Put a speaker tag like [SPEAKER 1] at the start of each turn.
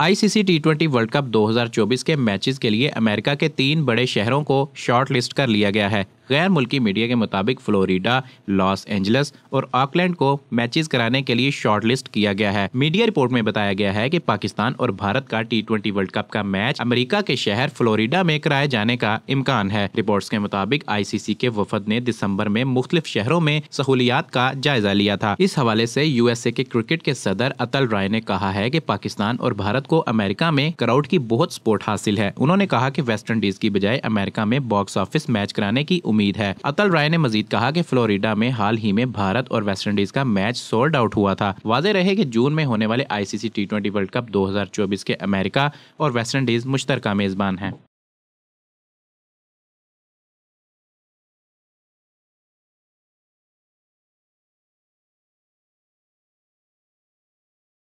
[SPEAKER 1] ICC T twenty World Cup 2024 के matches के लिए अमेरिका के तीन बड़े शहरों को शॉर्ट लिस्ट कर लिया गया है गैर मुल्की मीडिया के मुताबिक फ्लोरिडा लॉस एंजलस और ऑकलैंड को मैचेस कराने के लिए शॉर्टलिस्ट किया गया है मीडिया रिपोर्ट में बताया गया है कि पाकिस्तान और भारत का टी वर्ल्ड कप का मैच अमेरिका के शहर फ्लोरिडा में कराए जाने का इम्कान है रिपोर्ट के मुताबिक आईसीसी के वफद ने दिसंबर में मुख्तलिफ शहरों में सहूलियात का जायजा लिया था इस हवाले से यूएसए के क्रिकेट के सदर अतल राय ने कहा है कि पाकिस्तान और भारत को अमेरिका में क्राउड की बहुत सपोर्ट हासिल है उन्होंने कहा कि वेस्ट इंडीज की बजाय अमेरिका में बॉक्स ऑफिस मैच कराने की उम्मीद उम्मीद है अतल राय ने मजीद कहा की फ्लोरिडा में हाल ही में भारत और वेस्ट इंडीज का मैच सोल्ड आउट हुआ था वाजे रहे की जून में होने वाले ICC T twenty World Cup 2024 के अमेरिका और वेस्ट इंडीज मुश्तरका मेजबान है